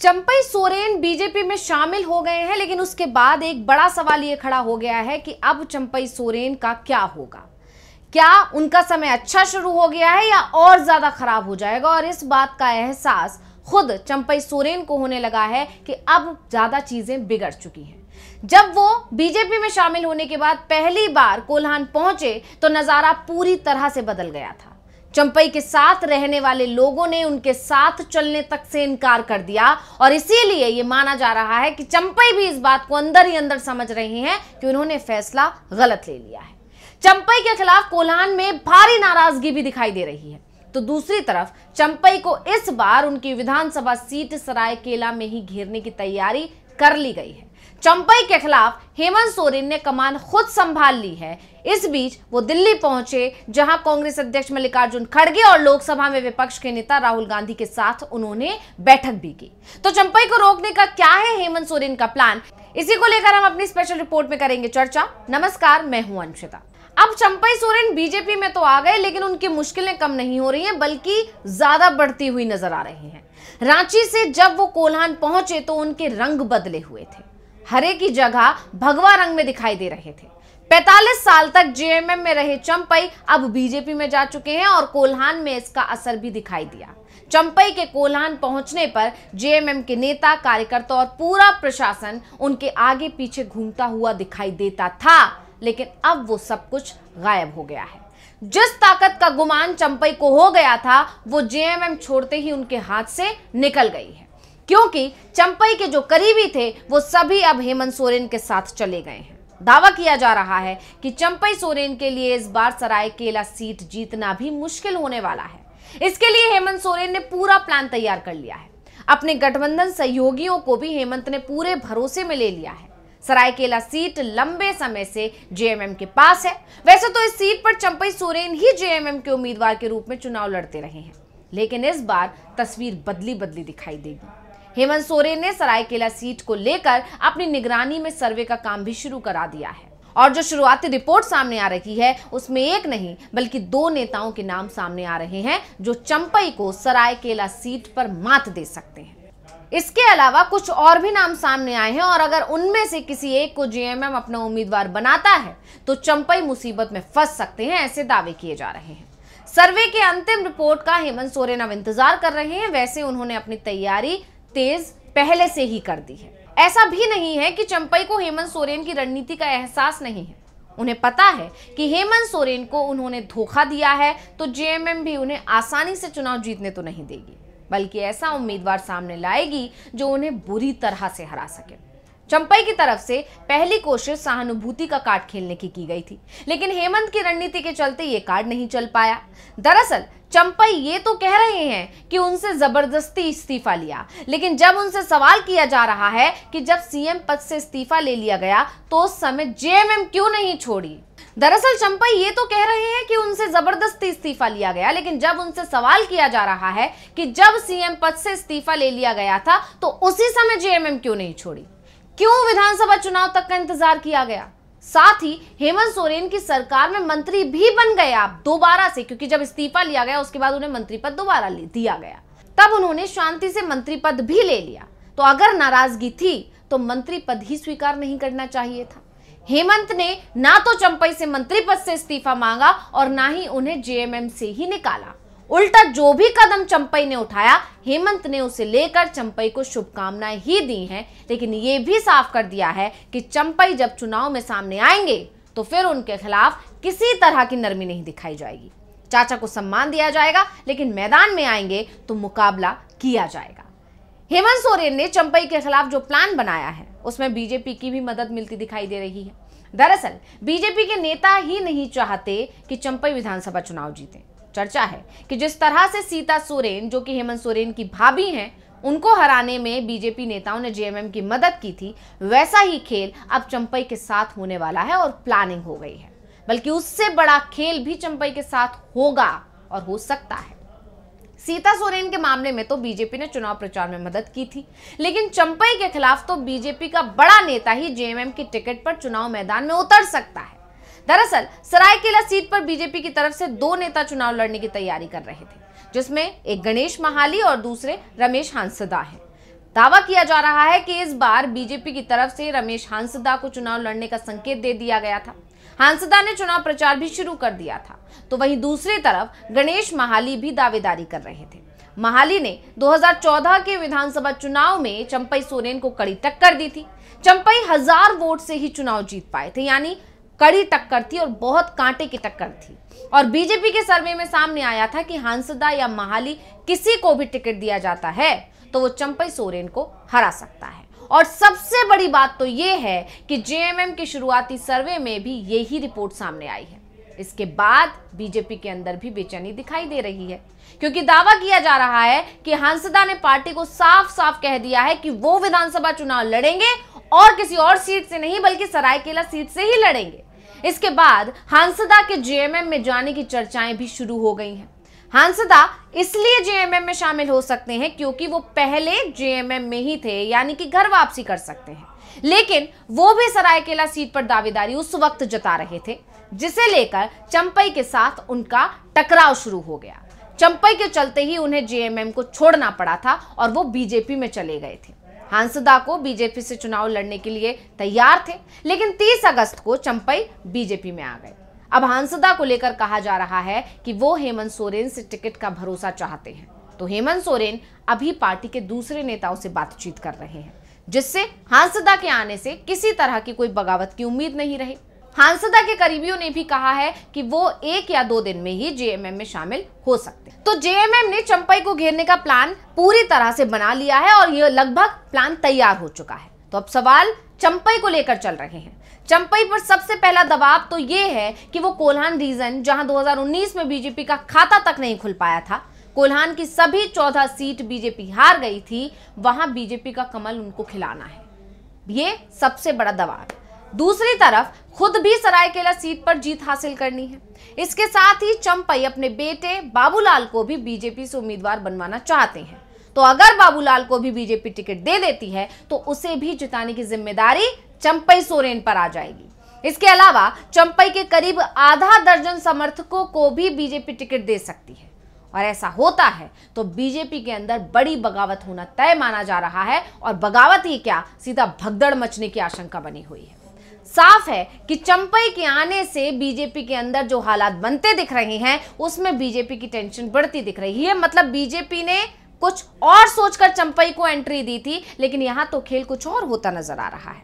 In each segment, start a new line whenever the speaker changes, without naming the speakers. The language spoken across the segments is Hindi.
चंपई सोरेन बीजेपी में शामिल हो गए हैं लेकिन उसके बाद एक बड़ा सवाल ये खड़ा हो गया है कि अब चंपई सोरेन का क्या होगा क्या उनका समय अच्छा शुरू हो गया है या और ज्यादा खराब हो जाएगा और इस बात का एहसास खुद चंपई सोरेन को होने लगा है कि अब ज्यादा चीजें बिगड़ चुकी हैं जब वो बीजेपी में शामिल होने के बाद पहली बार कोल्हान पहुंचे तो नजारा पूरी तरह से बदल गया था चंपई के साथ रहने वाले लोगों ने उनके साथ चलने तक से इनकार कर दिया और इसीलिए ये माना जा रहा है कि चंपई भी इस बात को अंदर ही अंदर समझ रही हैं कि उन्होंने फैसला गलत ले लिया है चंपई के खिलाफ कोल्हान में भारी नाराजगी भी दिखाई दे रही है तो दूसरी तरफ चंपई को इस बार उनकी विधानसभा सीट सरायकेला में ही घेरने की तैयारी कर ली गई है चंपई के खिलाफ हेमंत सोरेन ने कमान खुद संभाल ली है इस बीच वो दिल्ली पहुंचे जहां कांग्रेस अध्यक्ष मल्लिकार्जुन खड़गे और लोकसभा में विपक्ष के नेता राहुल गांधी के साथ उन्होंने बैठक भी की तो चंपई को रोकने का क्या है हेमंत सोरेन का प्लान इसी को लेकर हम अपनी स्पेशल रिपोर्ट में करेंगे चर्चा नमस्कार मैं हूं अंशिता अब चंपई सोरेन बीजेपी में तो आ गए लेकिन उनकी मुश्किलें कम नहीं हो रही हैं बल्कि ज्यादा बढ़ती हुई नजर आ रही हैं रांची से जब वो कोल्हान पहुंचे तो उनके रंग बदले हुए थे हरे की जगह भगवा रंग में दिखाई दे रहे थे 45 साल तक जेएमएम में रहे चंपई अब बीजेपी में जा चुके हैं और कोल्हान में इसका असर भी दिखाई दिया चंपई के कोल्हान पहुंचने पर जेएमएम के नेता कार्यकर्ता और पूरा प्रशासन उनके आगे पीछे घूमता हुआ दिखाई देता था लेकिन अब वो सब कुछ गायब हो गया है जिस ताकत का गुमान चंपई को हो गया था वो जेएमएम छोड़ते ही उनके हाथ से निकल गई है क्योंकि चंपई के जो करीबी थे वो सभी अब हेमंत सोरेन के साथ चले गए हैं दावा किया जा रहा है कि चंपई सोरेन के लिए इस बार सरायकेला सीट जीतना भी मुश्किल होने वाला है इसके लिए हेमंत सोरेन ने पूरा प्लान तैयार कर लिया है अपने गठबंधन सहयोगियों को भी हेमंत ने पूरे भरोसे में ले लिया है सरायकेला सीट लंबे समय से जेएमएम के पास है वैसे तो इस सीट पर चंपई सोरेन ही जेएमएम के उम्मीदवार के रूप में चुनाव लड़ते रहे हैं लेकिन इस बार तस्वीर बदली बदली दिखाई देगी हेमंत सोरेन ने सरायकेला सीट को लेकर अपनी निगरानी में सर्वे का काम भी शुरू करा दिया है और जो शुरुआती रिपोर्ट सामने आ रही है उसमें एक नहीं बल्कि दो नेताओं के नाम सामने आ रहे हैं जो चंपई को सरायकेला सीट पर मात दे सकते हैं इसके अलावा कुछ और भी नाम सामने आए हैं और अगर उनमें से किसी एक को जेएमएम अपना उम्मीदवार बनाता है तो चंपई मुसीबत में फंस सकते हैं ऐसे दावे किए जा रहे हैं सर्वे के अंतिम रिपोर्ट का हेमंत सोरेन अब इंतजार कर रहे हैं वैसे उन्होंने अपनी तैयारी तेज पहले से ही कर दी है ऐसा भी नहीं है कि चंपई को हेमंत सोरेन की रणनीति का एहसास नहीं है उन्हें पता है कि हेमंत सोरेन को उन्होंने धोखा दिया है तो जेएमएम भी उन्हें आसानी से चुनाव जीतने तो नहीं देगी बल्कि ऐसा उम्मीदवार सामने लाएगी जो उन्हें बुरी तरह से हरा सके चंपई की तरफ से पहली कोशिश सहानुभूति का कार्ड खेलने की की गई थी लेकिन हेमंत की रणनीति के चलते ये कार्ड नहीं चल पाया दरअसल चंपई ये तो कह रहे हैं कि उनसे जबरदस्ती इस्तीफा लिया लेकिन जब उनसे सवाल किया जा रहा है कि जब सीएम पद से इस्तीफा ले लिया गया तो उस समय जेएमएम क्यों नहीं छोड़ी दरअसल चंपई ये तो कह रहे हैं कि उनसे जबरदस्ती इस्तीफा लिया गया लेकिन जब उनसे सवाल किया जा रहा है कि जब सीएम पद से इस्तीफा ले लिया गया था तो उसी समय जेएमएम क्यों नहीं छोड़ी क्यों विधानसभा चुनाव तक का इंतजार किया गया साथ ही हेमंत सोरेन की सरकार में मंत्री भी बन गए आप दोबारा से क्योंकि जब इस्तीफा लिया गया उसके बाद उन्हें मंत्री पद दोबारा दिया गया तब उन्होंने शांति से मंत्री पद भी ले लिया तो अगर नाराजगी थी तो मंत्री पद ही स्वीकार नहीं करना चाहिए था हेमंत ने ना तो चंपई से मंत्री पद से इस्तीफा मांगा और ना ही उन्हें जेएमएम से ही निकाला उल्टा जो भी कदम चंपई ने उठाया हेमंत ने उसे लेकर चंपई को शुभकामनाएं ही दी हैं लेकिन ये भी साफ कर दिया है कि चंपई जब चुनाव में सामने आएंगे तो फिर उनके खिलाफ किसी तरह की नरमी नहीं दिखाई जाएगी चाचा को सम्मान दिया जाएगा लेकिन मैदान में आएंगे तो मुकाबला किया जाएगा हेमंत सोरेन ने चंपई के खिलाफ जो प्लान बनाया है उसमें बीजेपी की भी मदद मिलती दिखाई दे रही है दरअसल बीजेपी के नेता ही नहीं चाहते कि चंपई विधानसभा चुनाव जीते चर्चा है कि जिस तरह से सीता सोरेन जो कि हेमंत सोरेन की भाभी हैं उनको हराने में बीजेपी नेताओं ने जेएमएम की मदद की थी वैसा ही खेल अब चंपई के साथ होने वाला है और प्लानिंग हो गई है बल्कि उससे बड़ा खेल भी चंपई के साथ होगा और हो सकता है सीता सोरेन के मामले में तो बीजेपी ने चुनाव प्रचार में मदद की थी लेकिन चंपई के खिलाफ तो बीजेपी का बड़ा नेता ही जेएमएम की टिकट पर चुनाव मैदान में उतर सकता है दरअसल सरायकेला सीट पर बीजेपी की तरफ से दो नेता चुनाव लड़ने की तैयारी कर रहे थे जिसमें एक गणेश महाली और दूसरे रमेश हांसदा हैं। दावा किया जा रहा है कि इस बार बीजेपी की तरफ से रमेश हांसदा को चुनाव लड़ने का संकेत दे दिया गया था हांसदा ने चुनाव प्रचार भी शुरू कर दिया था तो वहीं दूसरी तरफ गणेश महाली भी दावेदारी कर रहे थे महाली ने 2014 के विधानसभा चुनाव में चंपई सोरेन को कड़ी टक्कर दी थी चंपई हजार वोट से ही चुनाव जीत पाए थे यानी कड़ी टक्कर थी और बहुत कांटे की टक्कर थी और बीजेपी के सर्वे में सामने आया था कि हांसदा या महाली किसी को भी टिकट दिया जाता है तो वो चंपई सोरेन को हरा सकता है और सबसे बड़ी बात तो ये है कि जेएमएम के शुरुआती सर्वे में भी यही रिपोर्ट सामने आई है इसके बाद बीजेपी के अंदर भी बेचैनी दिखाई दे रही है क्योंकि दावा किया जा रहा है कि हंसदा ने पार्टी को साफ साफ कह दिया है कि वो विधानसभा चुनाव लड़ेंगे और किसी और सीट से नहीं बल्कि सरायकेला सीट से ही लड़ेंगे इसके बाद हांसदा के जेएमएम में जाने की चर्चाएं भी शुरू हो गई हैं हांसदा इसलिए जेएमएम में शामिल हो सकते हैं क्योंकि वो पहले जेएमएम में ही थे यानी कि घर वापसी कर सकते हैं लेकिन वो भी सरायकेला सीट पर दावेदारी उस वक्त जता रहे थे जिसे लेकर चंपई के साथ उनका टकराव शुरू हो गया चंपई के चलते ही उन्हें जेएमएम को छोड़ना पड़ा था और वो बीजेपी में चले गए थे हांसदा को बीजेपी से चुनाव लड़ने के लिए तैयार थे लेकिन 30 अगस्त को चंपई बीजेपी में आ गए अब हांसदा को लेकर कहा जा रहा है कि वो हेमंत सोरेन से टिकट का भरोसा चाहते हैं तो हेमंत सोरेन अभी पार्टी के दूसरे नेताओं से बातचीत कर रहे हैं जिससे हांसदा के आने से किसी तरह की कोई बगावत की उम्मीद नहीं रही हांसदा के करीबियों ने भी कहा है कि वो एक या दो दिन में ही जेएमएम में शामिल हो सकते तो जेएमएम ने चंपई को घेरने का प्लान पूरी तरह से बना लिया है और यह लगभग प्लान तैयार हो चुका है तो अब सवाल चंपई को लेकर चल रहे हैं चंपई पर सबसे पहला दबाव तो ये है कि वो कोल्हान रीजन जहां 2019 में बीजेपी का खाता तक नहीं खुल पाया था कोल्हान की सभी 14 सीट बीजेपी हार गई थी वहां बीजेपी का कमल उनको खिलाना है ये सबसे बड़ा दबाव है दूसरी तरफ खुद भी सरायकेला सीट पर जीत हासिल करनी है इसके साथ ही चंपई अपने बेटे बाबूलाल को भी बीजेपी से उम्मीदवार बनवाना चाहते हैं तो अगर बाबूलाल को भी बीजेपी टिकट दे देती है तो उसे भी जिताने की जिम्मेदारी चंपई सोरेन पर आ जाएगी इसके अलावा चंपई के करीब आधा दर्जन समर्थकों को भी बीजेपी टिकट दे सकती है और ऐसा होता है तो बीजेपी के अंदर बड़ी बगावत होना तय माना जा रहा है और बगावत ही क्या सीधा भगदड़ मचने की आशंका बनी हुई है साफ है कि चंपई के आने से बीजेपी के अंदर जो हालात बनते दिख रहे हैं उसमें बीजेपी की टेंशन बढ़ती दिख रही है मतलब बीजेपी ने कुछ और सोचकर चंपई को एंट्री दी थी लेकिन यहां तो खेल कुछ और होता नजर आ रहा है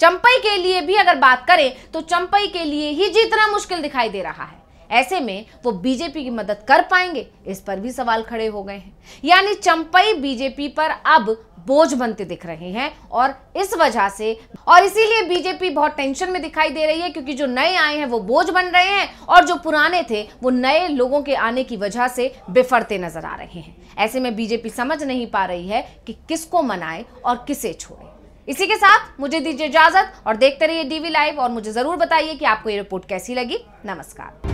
चंपई के लिए भी अगर बात करें तो चंपई के लिए ही जीतना मुश्किल दिखाई दे रहा है ऐसे में वो बीजेपी की मदद कर पाएंगे इस पर भी सवाल खड़े हो गए हैं यानी चंपई बीजेपी पर अब बोझ बनते दिख रहे हैं और इस वजह से और इसीलिए बीजेपी बहुत टेंशन में दिखाई दे रही है क्योंकि जो नए आए हैं वो बोझ बन रहे हैं और जो पुराने थे वो नए लोगों के आने की वजह से बिफरते नजर आ रहे हैं ऐसे में बीजेपी समझ नहीं पा रही है कि किसको मनाए और किसे छोड़े इसी के साथ मुझे दीजिए इजाजत और देखते रहिए डीवी लाइव और मुझे जरूर बताइए कि आपको ये रिपोर्ट कैसी लगी नमस्कार